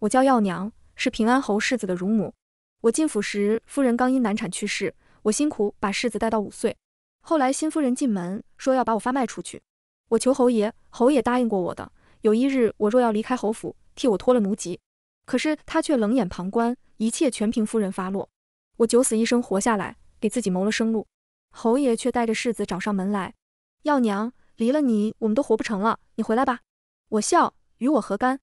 我叫药娘，是平安侯世子的乳母。我进府时，夫人刚因难产去世。我辛苦把世子带到五岁，后来新夫人进门，说要把我发卖出去。我求侯爷，侯爷答应过我的，有一日我若要离开侯府，替我脱了奴籍。可是他却冷眼旁观，一切全凭夫人发落。我九死一生活下来，给自己谋了生路。侯爷却带着世子找上门来，药娘，离了你，我们都活不成了。你回来吧。我笑，与我何干？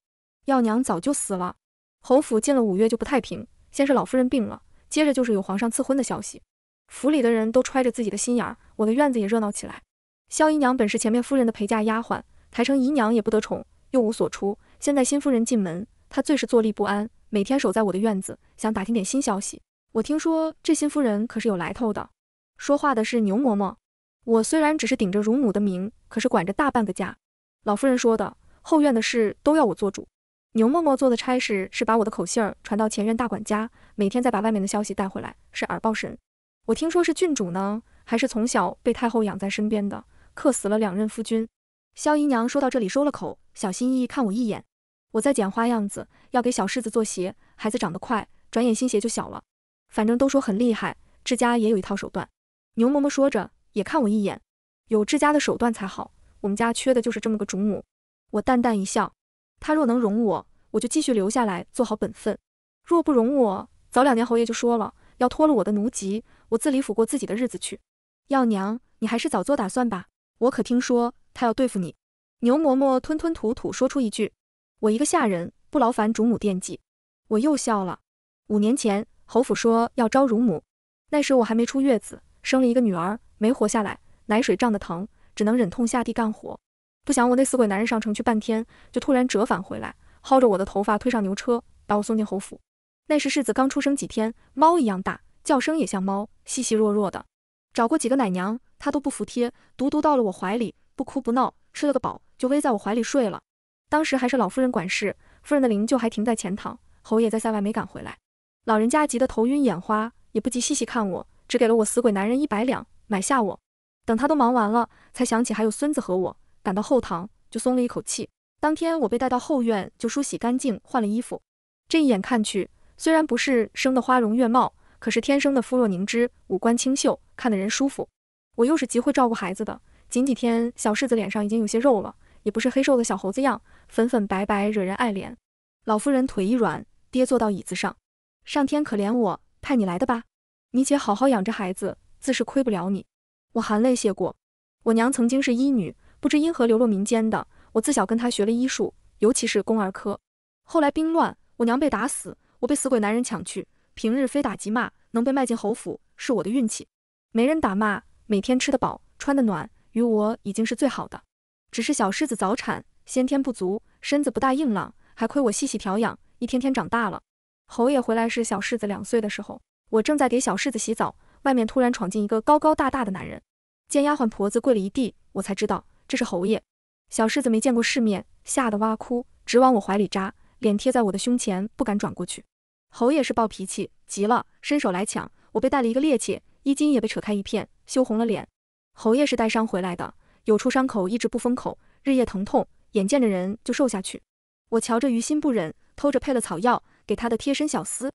药娘早就死了。侯府进了五月就不太平，先是老夫人病了，接着就是有皇上赐婚的消息。府里的人都揣着自己的心眼，我的院子也热闹起来。萧姨娘本是前面夫人的陪嫁丫鬟，抬成姨娘也不得宠，又无所出。现在新夫人进门，她最是坐立不安，每天守在我的院子，想打听点新消息。我听说这新夫人可是有来头的。说话的是牛嬷嬷。我虽然只是顶着乳母的名，可是管着大半个家。老夫人说的，后院的事都要我做主。牛嬷嬷做的差事是把我的口信儿传到前院大管家，每天再把外面的消息带回来，是耳报神。我听说是郡主呢，还是从小被太后养在身边的，克死了两任夫君。萧姨娘说到这里收了口，小心翼翼看我一眼。我在剪花样子，要给小世子做鞋，孩子长得快，转眼新鞋就小了。反正都说很厉害，治家也有一套手段。牛嬷嬷说着也看我一眼，有治家的手段才好，我们家缺的就是这么个主母。我淡淡一笑。他若能容我，我就继续留下来做好本分；若不容我，早两年侯爷就说了，要脱了我的奴籍，我自李府过自己的日子去。要娘，你还是早做打算吧。我可听说他要对付你。牛嬷嬷吞吞吐吐说出一句：“我一个下人，不劳烦主母惦记。”我又笑了。五年前侯府说要招乳母，那时我还没出月子，生了一个女儿没活下来，奶水胀得疼，只能忍痛下地干活。不想我那死鬼男人上城去半天，就突然折返回来，薅着我的头发推上牛车，把我送进侯府。那时世子刚出生几天，猫一样大，叫声也像猫，细细弱弱的。找过几个奶娘，他都不服帖，独独到了我怀里，不哭不闹，吃了个饱就偎在我怀里睡了。当时还是老夫人管事，夫人的灵柩还停在前堂，侯爷在塞外没赶回来，老人家急得头晕眼花，也不及细细看我，只给了我死鬼男人一百两买下我。等他都忙完了，才想起还有孙子和我。赶到后堂就松了一口气。当天我被带到后院就梳洗干净换了衣服，这一眼看去，虽然不是生的花容月貌，可是天生的肤若凝脂，五官清秀，看得人舒服。我又是极会照顾孩子的，仅几天小世子脸上已经有些肉了，也不是黑瘦的小猴子样，粉粉白白惹人爱怜。老夫人腿一软，跌坐到椅子上。上天可怜我，派你来的吧？你且好好养着孩子，自是亏不了你。我含泪谢过。我娘曾经是医女。不知因何流落民间的，我自小跟他学了医术，尤其是宫儿科。后来兵乱，我娘被打死，我被死鬼男人抢去，平日非打即骂，能被卖进侯府是我的运气。没人打骂，每天吃得饱，穿得暖，与我已经是最好的。只是小狮子早产，先天不足，身子不大硬朗，还亏我细细调养，一天天长大了。侯爷回来是小狮子两岁的时候，我正在给小狮子洗澡，外面突然闯进一个高高大大的男人，见丫鬟婆子跪了一地，我才知道。这是侯爷，小世子没见过世面，吓得哇哭，直往我怀里扎，脸贴在我的胸前，不敢转过去。侯爷是暴脾气，急了伸手来抢，我被带了一个趔趄，衣襟也被扯开一片，羞红了脸。侯爷是带伤回来的，有处伤口一直不封口，日夜疼痛，眼见着人就瘦下去。我瞧着于心不忍，偷着配了草药给他的贴身小厮。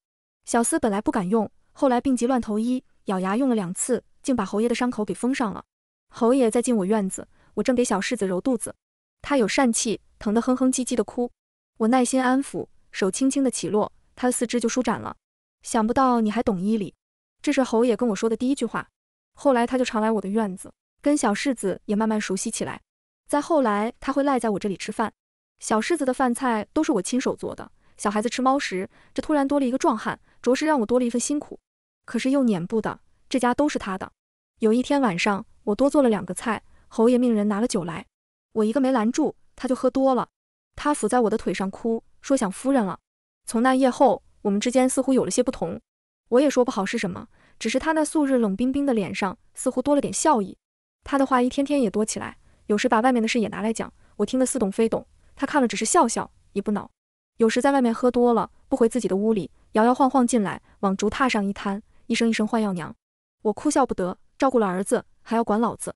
小厮本来不敢用，后来病急乱投医，咬牙用了两次，竟把侯爷的伤口给封上了。侯爷再进我院子。我正给小世子揉肚子，他有疝气，疼得哼哼唧唧的哭。我耐心安抚，手轻轻的起落，他的四肢就舒展了。想不到你还懂医理，这是侯爷跟我说的第一句话。后来他就常来我的院子，跟小世子也慢慢熟悉起来。再后来，他会赖在我这里吃饭。小世子的饭菜都是我亲手做的。小孩子吃猫食，这突然多了一个壮汉，着实让我多了一份辛苦。可是又撵不得，这家都是他的。有一天晚上，我多做了两个菜。侯爷命人拿了酒来，我一个没拦住，他就喝多了。他伏在我的腿上哭，说想夫人了。从那夜后，我们之间似乎有了些不同，我也说不好是什么，只是他那素日冷冰冰的脸上似乎多了点笑意。他的话一天天也多起来，有时把外面的事也拿来讲，我听得似懂非懂。他看了只是笑笑，也不恼。有时在外面喝多了，不回自己的屋里，摇摇晃晃进来，往竹榻上一瘫，一声一声唤药娘。我哭笑不得，照顾了儿子，还要管老子。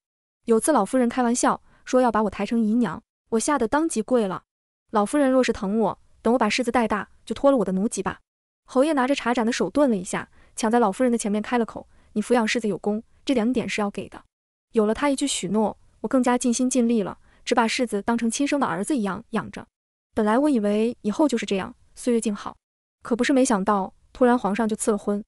有次老夫人开玩笑说要把我抬成姨娘，我吓得当即跪了。老夫人若是疼我，等我把世子带大，就脱了我的奴籍吧。侯爷拿着茶盏的手顿了一下，抢在老夫人的前面开了口：“你抚养世子有功，这两点是要给的。”有了他一句许诺，我更加尽心尽力了，只把世子当成亲生的儿子一样养着。本来我以为以后就是这样，岁月静好，可不是没想到，突然皇上就赐了婚。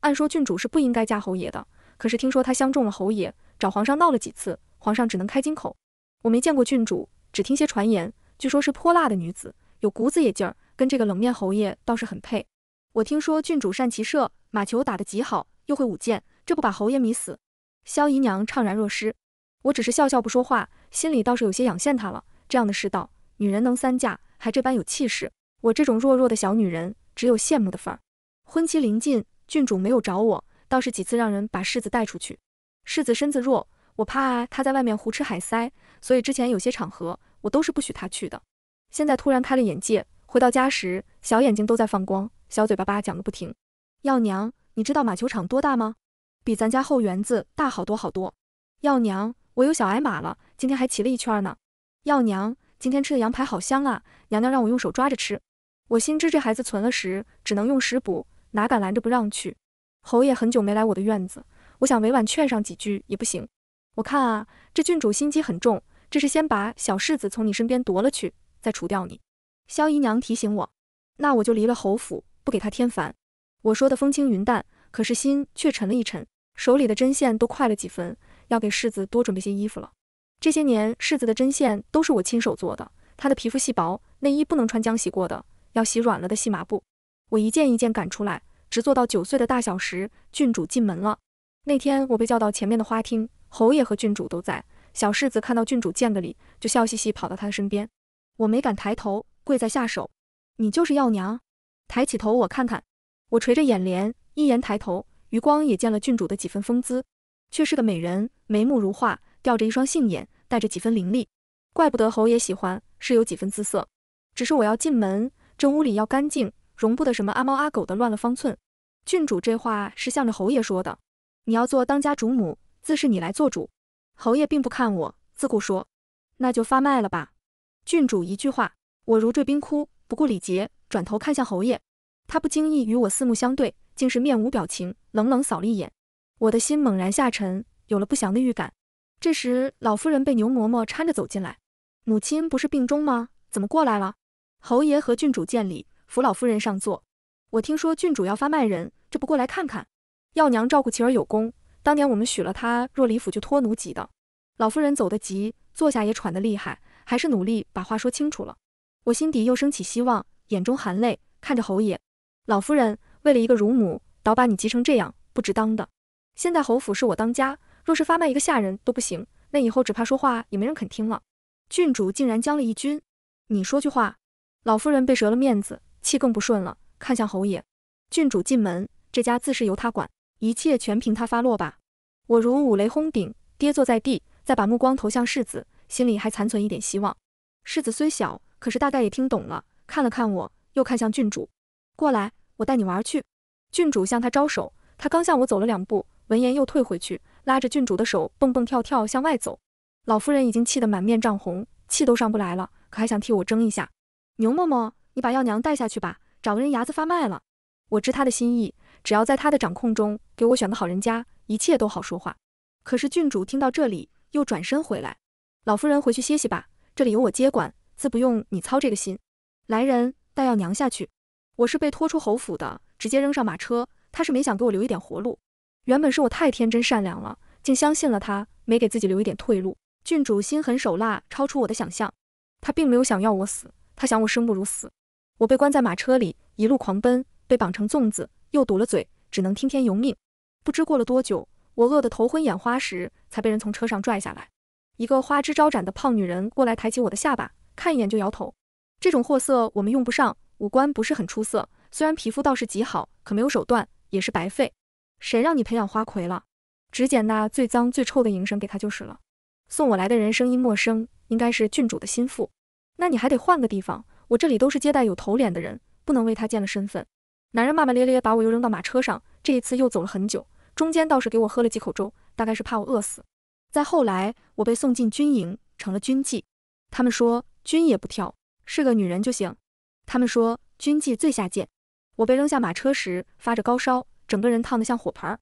按说郡主是不应该嫁侯爷的，可是听说她相中了侯爷，找皇上闹了几次。皇上只能开金口，我没见过郡主，只听些传言，据说是泼辣的女子，有股子野劲儿，跟这个冷面侯爷倒是很配。我听说郡主善骑射，马球打得极好，又会舞剑，这不把侯爷迷死。萧姨娘怅然若失，我只是笑笑不说话，心里倒是有些仰羡她了。这样的世道，女人能三嫁，还这般有气势，我这种弱弱的小女人，只有羡慕的份儿。婚期临近，郡主没有找我，倒是几次让人把世子带出去，世子身子弱。我怕他在外面胡吃海塞，所以之前有些场合我都是不许他去的。现在突然开了眼界，回到家时小眼睛都在放光，小嘴巴巴讲个不停。要娘，你知道马球场多大吗？比咱家后园子大好多好多。要娘，我有小矮马了，今天还骑了一圈呢。要娘，今天吃的羊排好香啊，娘娘让我用手抓着吃。我心知这孩子存了食，只能用食补，哪敢拦着不让去。侯爷很久没来我的院子，我想委婉劝上几句也不行。我看啊，这郡主心机很重，这是先把小世子从你身边夺了去，再除掉你。萧姨娘提醒我，那我就离了侯府，不给他添烦。我说的风轻云淡，可是心却沉了一沉，手里的针线都快了几分，要给世子多准备些衣服了。这些年世子的针线都是我亲手做的，他的皮肤细薄，内衣不能穿浆洗过的，要洗软了的细麻布。我一件一件赶出来，直做到九岁的大小时，郡主进门了。那天我被叫到前面的花厅。侯爷和郡主都在，小世子看到郡主见个礼，就笑嘻嘻跑到他的身边。我没敢抬头，跪在下手。你就是要娘？抬起头，我看看。我垂着眼帘，一言抬头，余光也见了郡主的几分风姿，却是个美人，眉目如画，吊着一双杏眼，带着几分凌厉，怪不得侯爷喜欢，是有几分姿色。只是我要进门，这屋里要干净，容不得什么阿猫阿狗的乱了方寸。郡主这话是向着侯爷说的，你要做当家主母。自是你来做主，侯爷并不看我，自顾说：“那就发卖了吧。”郡主一句话，我如坠冰窟，不顾礼节，转头看向侯爷。他不经意与我四目相对，竟是面无表情，冷冷扫了一眼。我的心猛然下沉，有了不祥的预感。这时，老夫人被牛嬷嬷搀着走进来。母亲不是病中吗？怎么过来了？侯爷和郡主见礼，扶老夫人上座。我听说郡主要发卖人，这不过来看看，耀娘照顾琪儿有功。当年我们许了他，若李府就托奴及的。老夫人走得急，坐下也喘得厉害，还是努力把话说清楚了。我心底又升起希望，眼中含泪看着侯爷。老夫人为了一个乳母，倒把你急成这样，不值当的。现在侯府是我当家，若是发卖一个下人都不行，那以后只怕说话也没人肯听了。郡主竟然将了一军，你说句话。老夫人被折了面子，气更不顺了，看向侯爷。郡主进门，这家自是由他管。一切全凭他发落吧！我如五雷轰顶，跌坐在地，再把目光投向世子，心里还残存一点希望。世子虽小，可是大概也听懂了，看了看我，又看向郡主。过来，我带你玩去。郡主向他招手，他刚向我走了两步，闻言又退回去，拉着郡主的手蹦蹦跳跳向外走。老夫人已经气得满面涨红，气都上不来了，可还想替我争一下。牛嬷嬷，你把药娘带下去吧，找个人牙子发卖了。我知他的心意。只要在他的掌控中，给我选个好人家，一切都好说话。可是郡主听到这里，又转身回来。老夫人回去歇息吧，这里由我接管，自不用你操这个心。来人，带要娘下去。我是被拖出侯府的，直接扔上马车。他是没想给我留一点活路。原本是我太天真善良了，竟相信了他，没给自己留一点退路。郡主心狠手辣，超出我的想象。他并没有想要我死，他想我生不如死。我被关在马车里，一路狂奔，被绑成粽子。又堵了嘴，只能听天由命。不知过了多久，我饿得头昏眼花时，才被人从车上拽下来。一个花枝招展的胖女人过来，抬起我的下巴，看一眼就摇头。这种货色我们用不上，五官不是很出色，虽然皮肤倒是极好，可没有手段也是白费。谁让你培养花魁了？只捡那最脏最臭的营生给他就是了。送我来的人声音陌生，应该是郡主的心腹。那你还得换个地方，我这里都是接待有头脸的人，不能为他见了身份。男人骂骂咧咧，把我又扔到马车上。这一次又走了很久，中间倒是给我喝了几口粥，大概是怕我饿死。再后来，我被送进军营，成了军妓。他们说军也不挑，是个女人就行。他们说军妓最下贱。我被扔下马车时发着高烧，整个人烫得像火盆。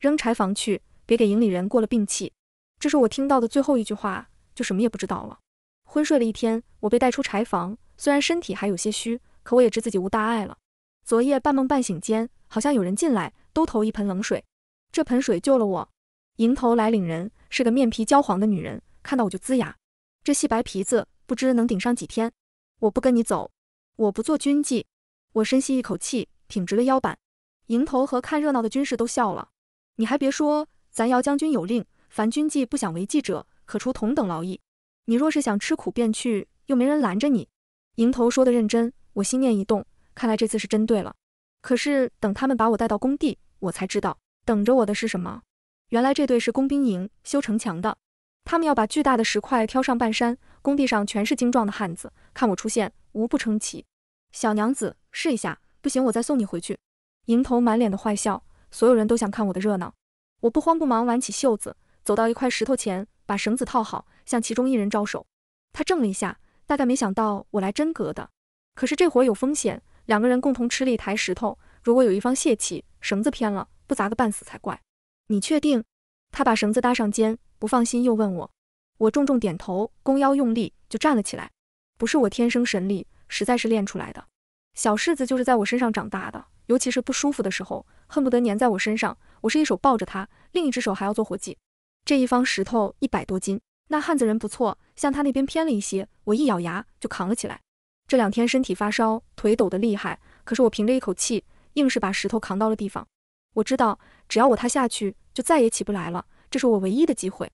扔柴房去，别给营里人过了病气。这是我听到的最后一句话，就什么也不知道了。昏睡了一天，我被带出柴房。虽然身体还有些虚，可我也知自己无大碍了。昨夜半梦半醒间，好像有人进来，都投一盆冷水。这盆水救了我。迎头来领人是个面皮焦黄的女人，看到我就龇牙。这细白皮子不知能顶上几天。我不跟你走，我不做军妓。我深吸一口气，挺直了腰板。迎头和看热闹的军士都笑了。你还别说，咱姚将军有令，凡军妓不想违纪者，可出同等劳役。你若是想吃苦便去，又没人拦着你。迎头说的认真，我心念一动。看来这次是真对了，可是等他们把我带到工地，我才知道等着我的是什么。原来这队是工兵营修城墙的，他们要把巨大的石块挑上半山。工地上全是精壮的汉子，看我出现无不称奇。小娘子，试一下，不行我再送你回去。迎头满脸的坏笑，所有人都想看我的热闹。我不慌不忙挽起袖子，走到一块石头前，把绳子套好，向其中一人招手。他怔了一下，大概没想到我来真格的。可是这活有风险。两个人共同吃了一台石头，如果有一方泄气，绳子偏了，不砸个半死才怪。你确定？他把绳子搭上肩，不放心又问我。我重重点头，弓腰用力就站了起来。不是我天生神力，实在是练出来的。小柿子就是在我身上长大的，尤其是不舒服的时候，恨不得粘在我身上。我是一手抱着他，另一只手还要做活计。这一方石头一百多斤，那汉子人不错，向他那边偏了一些，我一咬牙就扛了起来。这两天身体发烧，腿抖得厉害，可是我凭着一口气，硬是把石头扛到了地方。我知道，只要我塌下去，就再也起不来了，这是我唯一的机会。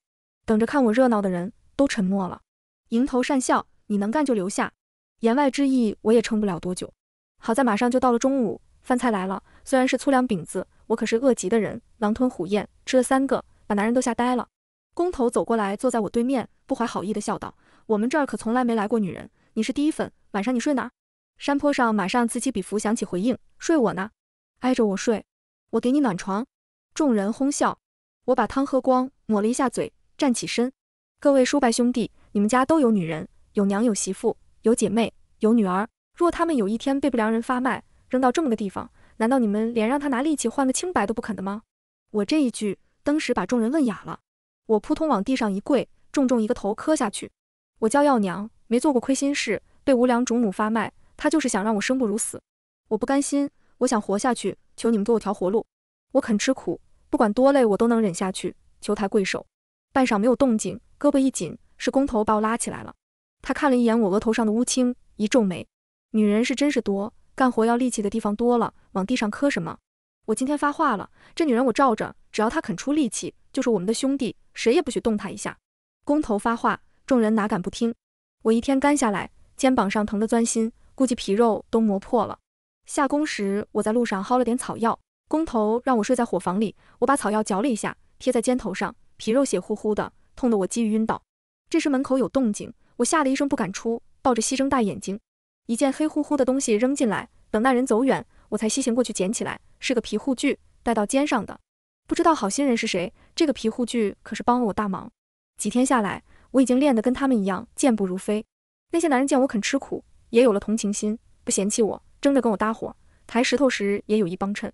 等着看我热闹的人都沉默了，迎头讪笑。你能干就留下，言外之意，我也撑不了多久。好在马上就到了中午，饭菜来了，虽然是粗粮饼子，我可是饿极的人，狼吞虎咽吃了三个，把男人都吓呆了。工头走过来，坐在我对面，不怀好意地笑道：“我们这儿可从来没来过女人。”你是第一粉，晚上你睡哪？山坡上马上此起彼伏响起回应，睡我呢，挨着我睡，我给你暖床。众人哄笑。我把汤喝光，抹了一下嘴，站起身。各位叔伯兄弟，你们家都有女人，有娘，有媳妇，有姐妹，有女儿。若他们有一天被不良人发卖，扔到这么个地方，难道你们连让他拿力气换个清白都不肯的吗？我这一句，登时把众人问哑了。我扑通往地上一跪，重重一个头磕下去。我叫药娘。没做过亏心事，被无良主母发卖，他就是想让我生不如死。我不甘心，我想活下去，求你们给我条活路。我肯吃苦，不管多累我都能忍下去。求抬贵手。半晌没有动静，胳膊一紧，是工头把我拉起来了。他看了一眼我额头上的乌青，一皱眉。女人是真是多，干活要力气的地方多了，往地上磕什么？我今天发话了，这女人我罩着，只要她肯出力气，就是我们的兄弟，谁也不许动她一下。工头发话，众人哪敢不听？我一天干下来，肩膀上疼得钻心，估计皮肉都磨破了。下工时，我在路上薅了点草药，工头让我睡在火房里。我把草药嚼了一下，贴在肩头上，皮肉血乎乎的，痛得我几乎晕倒。这时门口有动静，我吓得一声不敢出，抱着牺睁大眼睛，一件黑乎乎的东西扔进来。等那人走远，我才西行过去捡起来，是个皮护具，戴到肩上的。不知道好心人是谁，这个皮护具可是帮了我大忙。几天下来。我已经练得跟他们一样健步如飞。那些男人见我肯吃苦，也有了同情心，不嫌弃我，争着跟我搭伙。抬石头时也有意帮衬。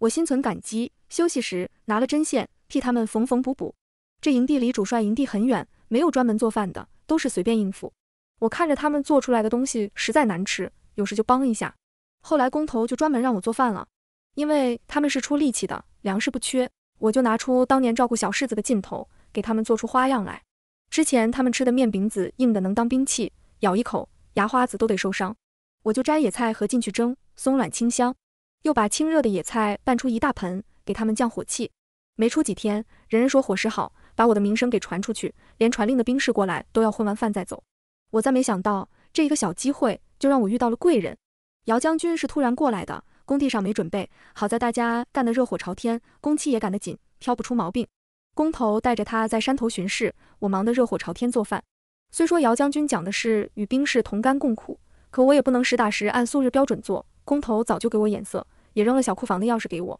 我心存感激，休息时拿了针线，替他们缝缝补补。这营地离主帅营地很远，没有专门做饭的，都是随便应付。我看着他们做出来的东西实在难吃，有时就帮一下。后来工头就专门让我做饭了，因为他们是出力气的，粮食不缺，我就拿出当年照顾小世子的劲头，给他们做出花样来。之前他们吃的面饼子硬的能当兵器，咬一口牙花子都得受伤。我就摘野菜和进去蒸，松软清香，又把清热的野菜拌出一大盆给他们降火气。没出几天，人人说伙食好，把我的名声给传出去，连传令的兵士过来都要混完饭再走。我再没想到这一个小机会，就让我遇到了贵人。姚将军是突然过来的，工地上没准备好，在大家干得热火朝天，工期也赶得紧，挑不出毛病。工头带着他在山头巡视，我忙得热火朝天做饭。虽说姚将军讲的是与兵士同甘共苦，可我也不能实打实按素日标准做。工头早就给我眼色，也扔了小库房的钥匙给我。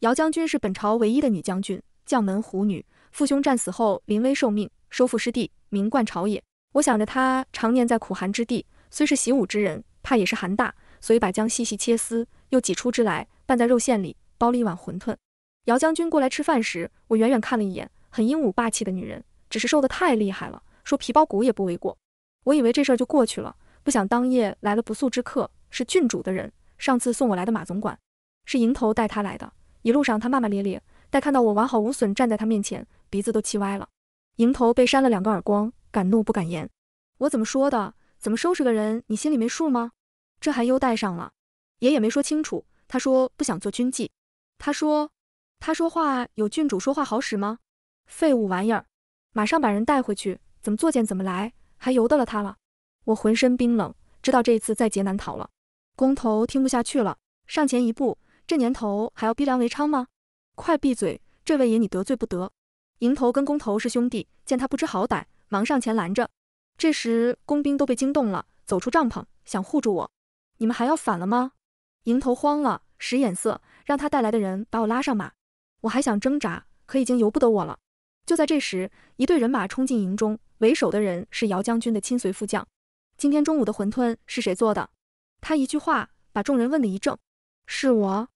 姚将军是本朝唯一的女将军，将门虎女，父兄战死后临危受命，收复失地，名冠朝野。我想着他常年在苦寒之地，虽是习武之人，怕也是寒大，所以把姜细细切丝，又挤出汁来拌在肉馅里，包了一碗馄饨。姚将军过来吃饭时，我远远看了一眼，很英武霸气的女人，只是瘦得太厉害了，说皮包骨也不为过。我以为这事儿就过去了，不想当夜来了不速之客，是郡主的人。上次送我来的马总管，是迎头带他来的。一路上他骂骂咧咧，待看到我完好无损站在他面前，鼻子都气歪了。迎头被扇了两个耳光，敢怒不敢言。我怎么说的？怎么收拾个人，你心里没数吗？这还优待上了。爷爷没说清楚，他说不想做军妓，他说。他说话有郡主说话好使吗？废物玩意儿，马上把人带回去！怎么作贱怎么来，还由得了他了？我浑身冰冷，知道这一次在劫难逃了。工头听不下去了，上前一步：“这年头还要逼良为娼吗？”快闭嘴！这位爷你得罪不得。营头跟工头是兄弟，见他不知好歹，忙上前拦着。这时工兵都被惊动了，走出帐篷想护住我。你们还要反了吗？营头慌了，使眼色，让他带来的人把我拉上马。我还想挣扎，可已经由不得我了。就在这时，一队人马冲进营中，为首的人是姚将军的亲随副将。今天中午的馄饨是谁做的？他一句话把众人问得一怔。是我，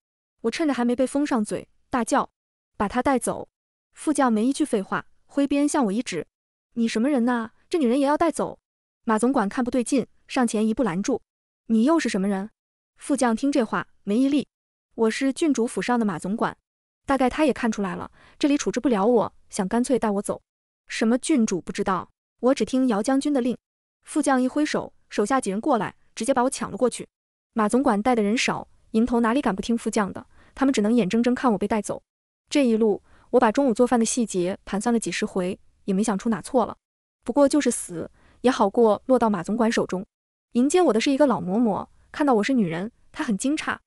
我趁着还没被封上嘴，大叫：“把他带走！”副将没一句废话，挥鞭向我一指：“你什么人呐？这女人也要带走？”马总管看不对劲，上前一步拦住：“你又是什么人？”副将听这话，没一粒：“我是郡主府上的马总管。”大概他也看出来了，这里处置不了我，想干脆带我走。什么郡主不知道，我只听姚将军的令。副将一挥手，手下几人过来，直接把我抢了过去。马总管带的人少，营头哪里敢不听副将的？他们只能眼睁睁看我被带走。这一路，我把中午做饭的细节盘算了几十回，也没想出哪错了。不过就是死也好过落到马总管手中。迎接我的是一个老嬷嬷，看到我是女人，她很惊诧。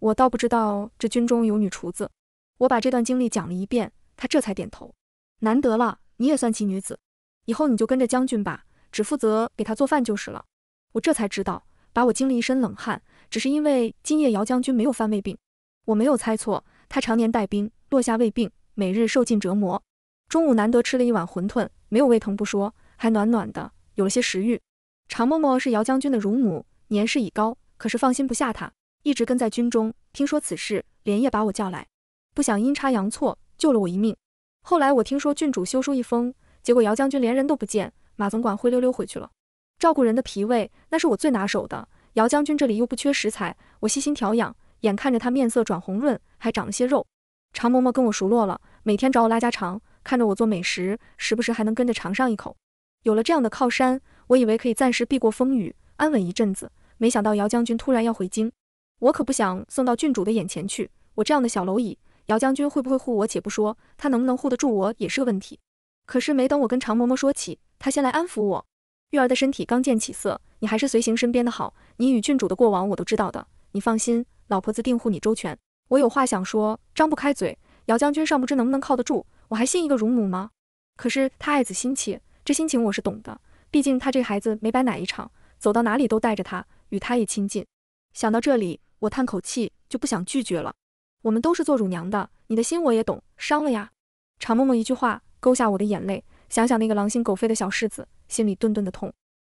我倒不知道这军中有女厨子。我把这段经历讲了一遍，他这才点头。难得了，你也算奇女子。以后你就跟着将军吧，只负责给他做饭就是了。我这才知道，把我惊了一身冷汗，只是因为今夜姚将军没有犯胃病。我没有猜错，他常年带兵，落下胃病，每日受尽折磨。中午难得吃了一碗馄饨，没有胃疼不说，还暖暖的，有了些食欲。常嬷嬷是姚将军的乳母，年事已高，可是放心不下他，一直跟在军中。听说此事，连夜把我叫来。不想阴差阳错救了我一命。后来我听说郡主休书一封，结果姚将军连人都不见，马总管灰溜溜回去了。照顾人的脾胃那是我最拿手的，姚将军这里又不缺食材，我细心调养，眼看着他面色转红润，还长了些肉。常嬷嬷跟我熟络了，每天找我拉家常，看着我做美食，时不时还能跟着尝上一口。有了这样的靠山，我以为可以暂时避过风雨，安稳一阵子。没想到姚将军突然要回京，我可不想送到郡主的眼前去，我这样的小蝼蚁。姚将军会不会护我，且不说，他能不能护得住我也是个问题。可是没等我跟常嬷嬷说起，他先来安抚我。玉儿的身体刚见起色，你还是随行身边的好。你与郡主的过往我都知道的，你放心，老婆子定护你周全。我有话想说，张不开嘴。姚将军尚不知能不能靠得住，我还信一个乳母吗？可是他爱子心切，这心情我是懂的。毕竟他这孩子没白奶一场，走到哪里都带着他，与他也亲近。想到这里，我叹口气，就不想拒绝了。我们都是做乳娘的，你的心我也懂，伤了呀。常嬷嬷一句话勾下我的眼泪，想想那个狼心狗肺的小世子，心里顿顿的痛。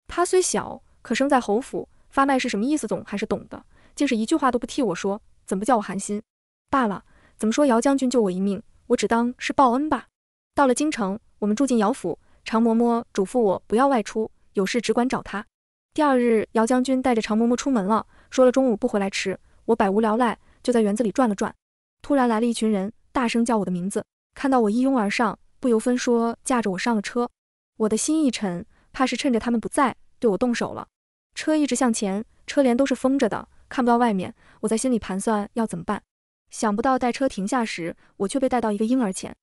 他虽小，可生在侯府，发卖是什么意思，总还是懂的。竟是一句话都不替我说，怎不叫我寒心？罢了，怎么说姚将军救我一命，我只当是报恩吧。到了京城，我们住进姚府，常嬷嬷嘱咐我不要外出，有事只管找他。第二日，姚将军带着常嬷嬷出门了，说了中午不回来吃，我百无聊赖，就在园子里转了转。突然来了一群人，大声叫我的名字，看到我一拥而上，不由分说架着我上了车。我的心一沉，怕是趁着他们不在对我动手了。车一直向前，车帘都是封着的，看不到外面。我在心里盘算要怎么办。想不到待车停下时，我却被带到一个婴儿前。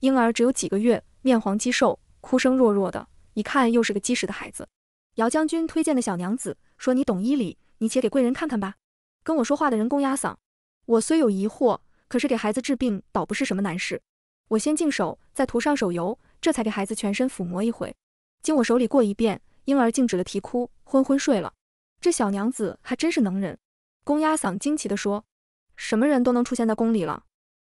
婴儿只有几个月，面黄肌瘦，哭声弱弱的，一看又是个积食的孩子。姚将军推荐的小娘子说：“你懂医理，你且给贵人看看吧。”跟我说话的人公压嗓。我虽有疑惑。可是给孩子治病倒不是什么难事，我先净手，再涂上手油，这才给孩子全身抚摸一回，经我手里过一遍，婴儿静止了啼哭，昏昏睡了。这小娘子还真是能忍。公鸭嗓惊奇地说。什么人都能出现在宫里了，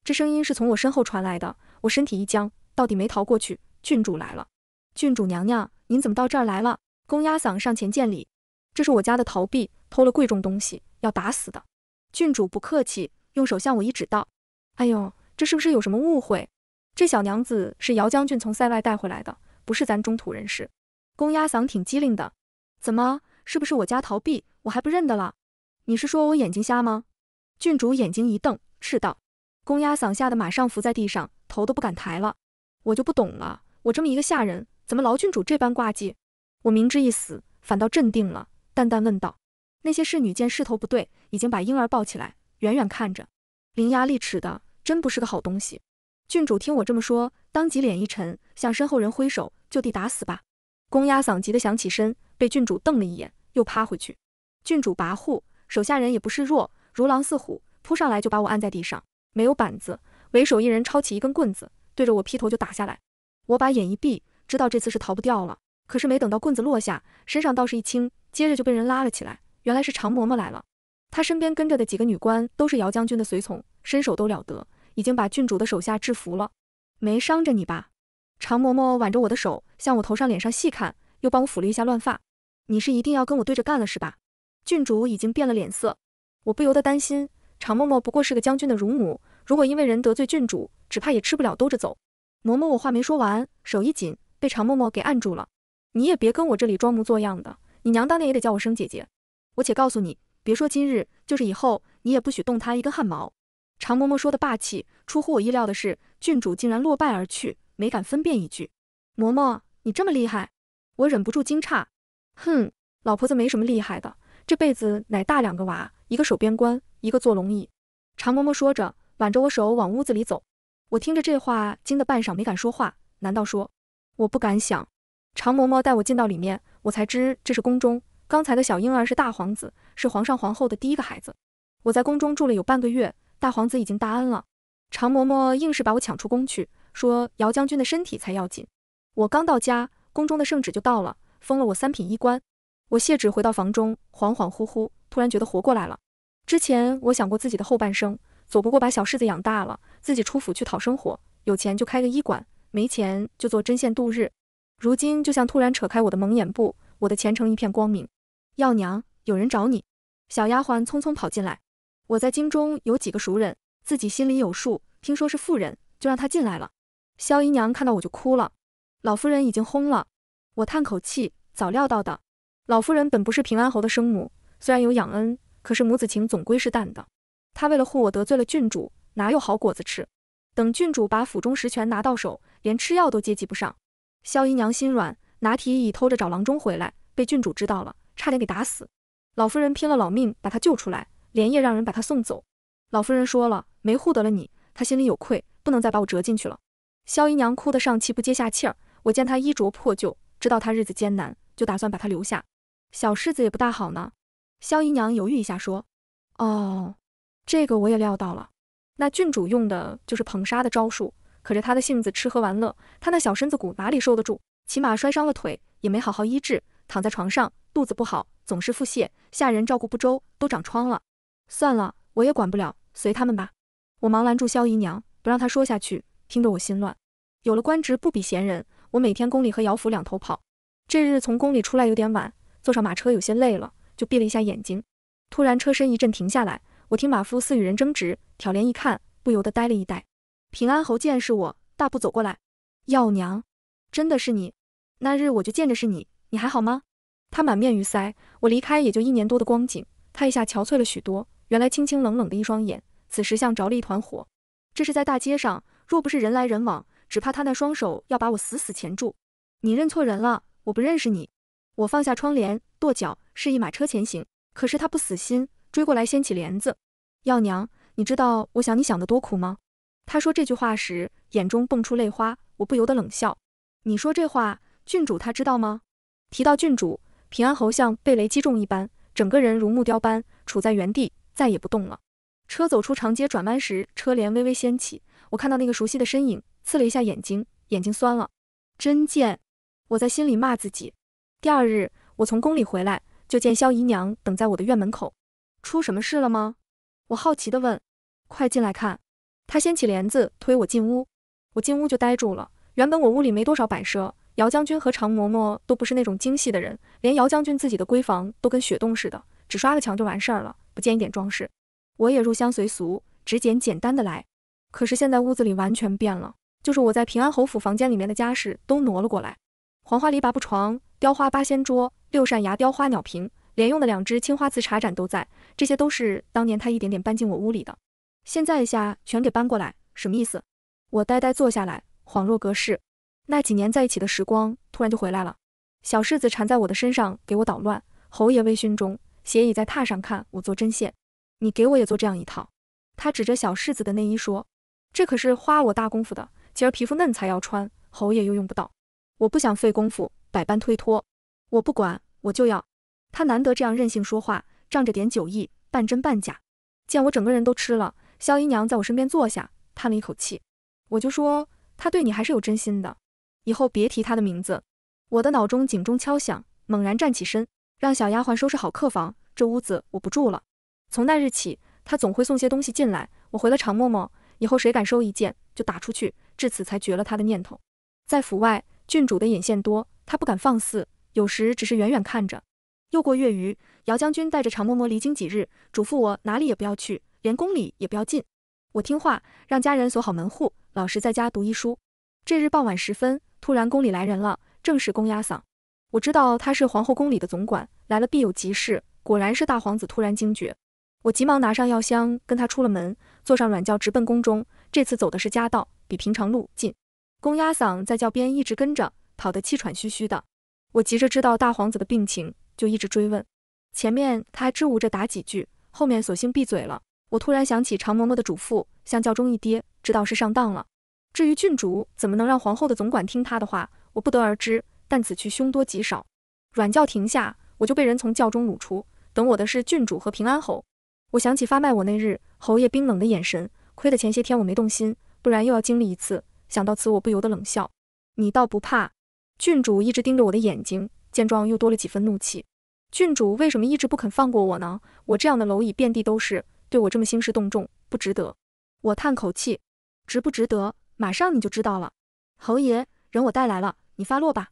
这声音是从我身后传来的，我身体一僵，到底没逃过去，郡主来了，郡主娘娘，您怎么到这儿来了？公鸭嗓上前见礼，这是我家的逃币，偷了贵重东西，要打死的。郡主不客气。用手向我一指道：“哎呦，这是不是有什么误会？这小娘子是姚将军从塞外带回来的，不是咱中土人士。公鸭嗓挺机灵的，怎么是不是我家陶碧？我还不认得了？你是说我眼睛瞎吗？”郡主眼睛一瞪，斥道：“公鸭嗓吓得马上伏在地上，头都不敢抬了。”我就不懂了，我这么一个下人，怎么劳郡主这般挂记？我明知一死，反倒镇定了，淡淡问道：“那些侍女见势头不对，已经把婴儿抱起来。”远远看着，伶牙俐齿的，真不是个好东西。郡主听我这么说，当即脸一沉，向身后人挥手，就地打死吧。公鸭嗓急的想起身，被郡主瞪了一眼，又趴回去。郡主跋扈，手下人也不示弱，如狼似虎，扑上来就把我按在地上。没有板子，为首一人抄起一根棍子，对着我劈头就打下来。我把眼一闭，知道这次是逃不掉了。可是没等到棍子落下，身上倒是一轻，接着就被人拉了起来。原来是常嬷嬷来了。他身边跟着的几个女官都是姚将军的随从，身手都了得，已经把郡主的手下制服了，没伤着你吧？常嬷嬷挽着我的手，向我头上脸上细看，又帮我抚了一下乱发。你是一定要跟我对着干了是吧？郡主已经变了脸色，我不由得担心。常嬷嬷不过是个将军的乳母，如果因为人得罪郡主，只怕也吃不了兜着走。嬷嬷，我话没说完，手一紧，被常嬷嬷给按住了。你也别跟我这里装模作样的，你娘当年也得叫我声姐姐。我且告诉你。别说今日，就是以后，你也不许动他一根汗毛。常嬷嬷说的霸气，出乎我意料的是，郡主竟然落败而去，没敢分辨一句。嬷嬷，你这么厉害，我忍不住惊诧。哼，老婆子没什么厉害的，这辈子乃大两个娃，一个守边关，一个坐龙椅。常嬷嬷说着，挽着我手往屋子里走。我听着这话，惊得半晌没敢说话。难道说……我不敢想。常嬷嬷带我进到里面，我才知这是宫中，刚才的小婴儿是大皇子。是皇上皇后的第一个孩子，我在宫中住了有半个月，大皇子已经大安了。常嬷嬷硬是把我抢出宫去，说姚将军的身体才要紧。我刚到家，宫中的圣旨就到了，封了我三品医官。我谢旨回到房中，恍恍惚惚，突然觉得活过来了。之前我想过自己的后半生，总不过把小世子养大了，自己出府去讨生活，有钱就开个医馆，没钱就做针线度日。如今就像突然扯开我的蒙眼布，我的前程一片光明。药娘，有人找你。小丫鬟匆匆跑进来，我在京中有几个熟人，自己心里有数。听说是妇人，就让她进来了。萧姨娘看到我就哭了，老夫人已经薨了。我叹口气，早料到的。老夫人本不是平安侯的生母，虽然有养恩，可是母子情总归是淡的。她为了护我得罪了郡主，哪有好果子吃？等郡主把府中实权拿到手，连吃药都接济不上。萧姨娘心软，拿提议偷着找郎中回来，被郡主知道了，差点给打死。老夫人拼了老命把他救出来，连夜让人把他送走。老夫人说了，没护得了你，她心里有愧，不能再把我折进去了。萧姨娘哭得上气不接下气儿，我见她衣着破旧，知道她日子艰难，就打算把她留下。小世子也不大好呢。萧姨娘犹豫一下说：“哦，这个我也料到了。那郡主用的就是捧杀的招数，可是她的性子吃喝玩乐，她那小身子骨哪里受得住？骑马摔伤了腿，也没好好医治，躺在床上，肚子不好。”总是腹泻，下人照顾不周，都长疮了。算了，我也管不了，随他们吧。我忙拦住萧姨娘，不让她说下去，听着我心乱。有了官职不比闲人，我每天宫里和姚府两头跑。这日从宫里出来有点晚，坐上马车有些累了，就闭了一下眼睛。突然车身一阵停下来。我听马夫似与人争执，挑帘一看，不由得呆了一呆。平安侯见是我，大步走过来。耀娘，真的是你？那日我就见着是你，你还好吗？他满面鱼腮，我离开也就一年多的光景，他一下憔悴了许多。原来清清冷冷的一双眼，此时像着了一团火。这是在大街上，若不是人来人往，只怕他那双手要把我死死钳住。你认错人了，我不认识你。我放下窗帘，跺脚示意马车前行，可是他不死心，追过来掀起帘子。要娘，你知道我想你想得多苦吗？他说这句话时，眼中蹦出泪花，我不由得冷笑。你说这话，郡主他知道吗？提到郡主。平安侯像被雷击中一般，整个人如木雕般杵在原地，再也不动了。车走出长街转弯时，车帘微微掀起，我看到那个熟悉的身影，刺了一下眼睛，眼睛酸了，真贱！我在心里骂自己。第二日，我从宫里回来，就见萧姨娘等在我的院门口。出什么事了吗？我好奇地问。快进来看，她掀起帘子推我进屋。我进屋就呆住了，原本我屋里没多少摆设。姚将军和常嬷嬷都不是那种精细的人，连姚将军自己的闺房都跟雪洞似的，只刷个墙就完事儿了，不见一点装饰。我也入乡随俗，只捡简单的来。可是现在屋子里完全变了，就是我在平安侯府房间里面的家事都挪了过来，黄花梨八布床、雕花八仙桌、六扇牙雕花鸟瓶，连用的两只青花瓷茶盏都在。这些都是当年他一点点搬进我屋里的，现在一下全给搬过来，什么意思？我呆呆坐下来，恍若隔世。那几年在一起的时光，突然就回来了。小世子缠在我的身上，给我捣乱。侯爷微醺中，斜倚在榻上看我做针线。你给我也做这样一套。他指着小世子的内衣说：“这可是花我大功夫的，今儿皮肤嫩才要穿。侯爷又用不到，我不想费功夫，百般推脱。”我不管，我就要。他难得这样任性说话，仗着点酒意，半真半假。见我整个人都吃了，萧姨娘在我身边坐下，叹了一口气。我就说，他对你还是有真心的。以后别提他的名字。我的脑中警钟敲响，猛然站起身，让小丫鬟收拾好客房。这屋子我不住了。从那日起，他总会送些东西进来。我回了常嬷嬷，以后谁敢收一件，就打出去。至此才绝了他的念头。在府外，郡主的眼线多，他不敢放肆，有时只是远远看着。又过月余，姚将军带着常嬷嬷离京几日，嘱咐我哪里也不要去，连宫里也不要进。我听话，让家人锁好门户，老实在家读医书。这日傍晚时分。突然，宫里来人了，正是宫鸭嗓。我知道他是皇后宫里的总管，来了必有急事。果然是大皇子突然惊觉，我急忙拿上药箱，跟他出了门，坐上软轿直奔宫中。这次走的是夹道，比平常路近。宫鸭嗓在轿边一直跟着，跑得气喘吁吁的。我急着知道大皇子的病情，就一直追问。前面他还支吾着答几句，后面索性闭嘴了。我突然想起常嬷嬷的嘱咐，向轿中一跌，知道是上当了。至于郡主怎么能让皇后的总管听她的话，我不得而知。但此去凶多吉少。软轿停下，我就被人从轿中掳出。等我的是郡主和平安侯。我想起发卖我那日侯爷冰冷的眼神，亏得前些天我没动心，不然又要经历一次。想到此，我不由得冷笑。你倒不怕。郡主一直盯着我的眼睛，见状又多了几分怒气。郡主为什么一直不肯放过我呢？我这样的蝼蚁遍地都是，对我这么兴师动众，不值得。我叹口气，值不值得？马上你就知道了，侯爷，人我带来了，你发落吧。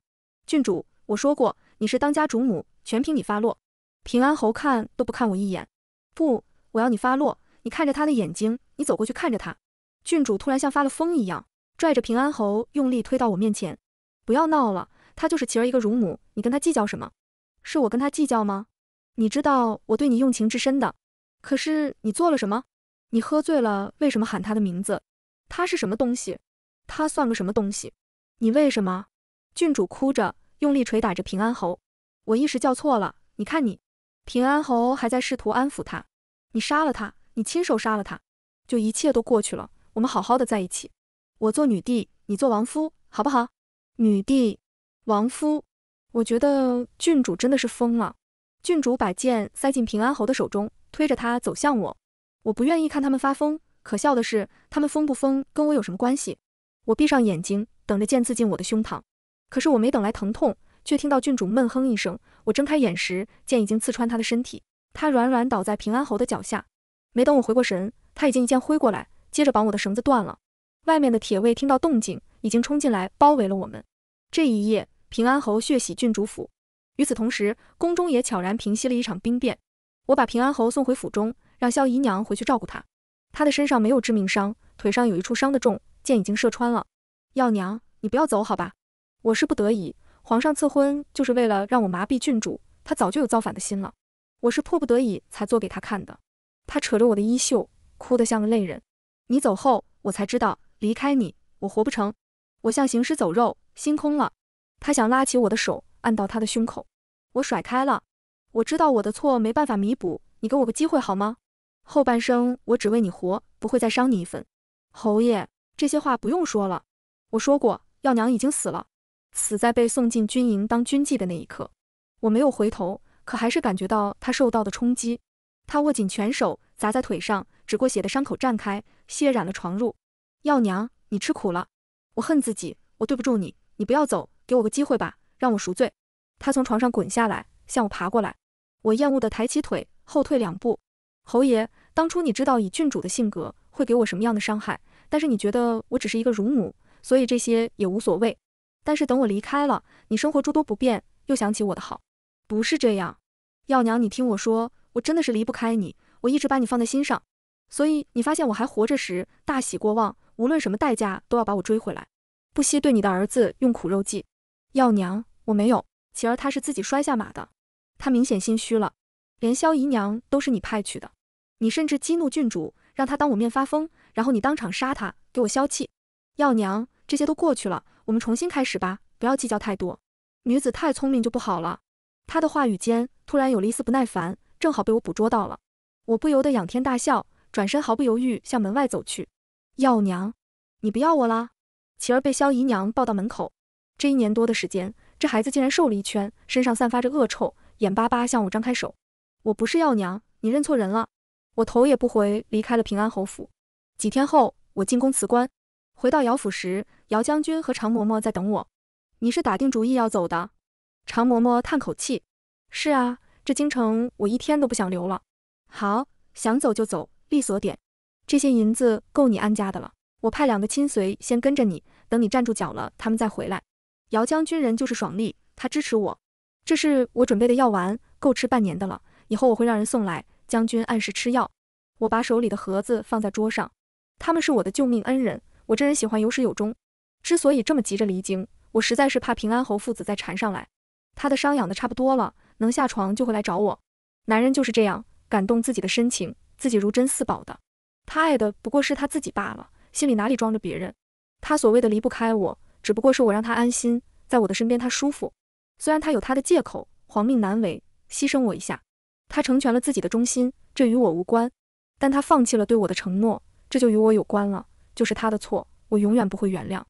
郡主，我说过你是当家主母，全凭你发落。平安侯看都不看我一眼，不，我要你发落。你看着他的眼睛，你走过去看着他。郡主突然像发了疯一样，拽着平安侯用力推到我面前。不要闹了，他就是琪儿一个乳母，你跟他计较什么？是我跟他计较吗？你知道我对你用情至深的，可是你做了什么？你喝醉了，为什么喊他的名字？他是什么东西？他算个什么东西？你为什么？郡主哭着，用力捶打着平安侯。我一时叫错了，你看你，平安侯还在试图安抚他。你杀了他，你亲手杀了他，就一切都过去了。我们好好的在一起。我做女帝，你做王夫，好不好？女帝，王夫。我觉得郡主真的是疯了。郡主把剑塞进平安侯的手中，推着他走向我。我不愿意看他们发疯。可笑的是，他们疯不疯跟我有什么关系？我闭上眼睛，等着剑刺进我的胸膛。可是我没等来疼痛，却听到郡主闷哼一声。我睁开眼时，剑已经刺穿他的身体，他软软倒在平安侯的脚下。没等我回过神，他已经一剑挥过来，接着绑我的绳子断了。外面的铁卫听到动静，已经冲进来包围了我们。这一夜，平安侯血洗郡主府。与此同时，宫中也悄然平息了一场兵变。我把平安侯送回府中，让萧姨娘回去照顾他。他的身上没有致命伤，腿上有一处伤得重，箭已经射穿了。药娘，你不要走，好吧？我是不得已，皇上赐婚就是为了让我麻痹郡主，他早就有造反的心了。我是迫不得已才做给他看的。他扯着我的衣袖，哭得像个泪人。你走后，我才知道离开你，我活不成。我像行尸走肉，心空了。他想拉起我的手，按到他的胸口，我甩开了。我知道我的错，没办法弥补，你给我个机会好吗？后半生我只为你活，不会再伤你一分。侯爷，这些话不用说了。我说过，药娘已经死了，死在被送进军营当军妓的那一刻。我没有回头，可还是感觉到他受到的冲击。他握紧拳手砸在腿上，止过血的伤口绽开，血染了床褥。药娘，你吃苦了。我恨自己，我对不住你。你不要走，给我个机会吧，让我赎罪。他从床上滚下来，向我爬过来。我厌恶地抬起腿，后退两步。侯爷，当初你知道以郡主的性格会给我什么样的伤害，但是你觉得我只是一个乳母，所以这些也无所谓。但是等我离开了，你生活诸多不便，又想起我的好，不是这样。耀娘，你听我说，我真的是离不开你，我一直把你放在心上。所以你发现我还活着时，大喜过望，无论什么代价都要把我追回来，不惜对你的儿子用苦肉计。耀娘，我没有，琪儿他是自己摔下马的，他明显心虚了，连萧姨娘都是你派去的。你甚至激怒郡主，让他当我面发疯，然后你当场杀他，给我消气。要娘，这些都过去了，我们重新开始吧，不要计较太多。女子太聪明就不好了。她的话语间突然有了一丝不耐烦，正好被我捕捉到了。我不由得仰天大笑，转身毫不犹豫向门外走去。要娘，你不要我啦？琪儿被萧姨娘抱到门口，这一年多的时间，这孩子竟然瘦了一圈，身上散发着恶臭，眼巴巴向我张开手。我不是要娘，你认错人了。我头也不回离开了平安侯府。几天后，我进宫辞官，回到姚府时，姚将军和常嬷嬷在等我。你是打定主意要走的？常嬷嬷叹口气：“是啊，这京城我一天都不想留了。”好，想走就走，利索点。这些银子够你安家的了。我派两个亲随先跟着你，等你站住脚了，他们再回来。姚将军人就是爽利，他支持我。这是我准备的药丸，够吃半年的了。以后我会让人送来。将军按时吃药。我把手里的盒子放在桌上。他们是我的救命恩人，我这人喜欢有始有终。之所以这么急着离京，我实在是怕平安侯父子再缠上来。他的伤养的差不多了，能下床就会来找我。男人就是这样，感动自己的深情，自己如珍似宝的。他爱的不过是他自己罢了，心里哪里装着别人？他所谓的离不开我，只不过是我让他安心，在我的身边他舒服。虽然他有他的借口，皇命难违，牺牲我一下。他成全了自己的忠心，这与我无关；但他放弃了对我的承诺，这就与我有关了。就是他的错，我永远不会原谅。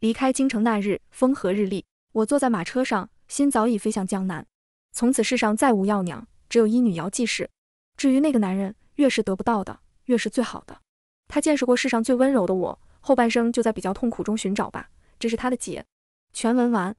离开京城那日，风和日丽，我坐在马车上，心早已飞向江南。从此世上再无药娘，只有一女姚继氏。至于那个男人，越是得不到的，越是最好的。他见识过世上最温柔的我，后半生就在比较痛苦中寻找吧。这是他的解。全文完。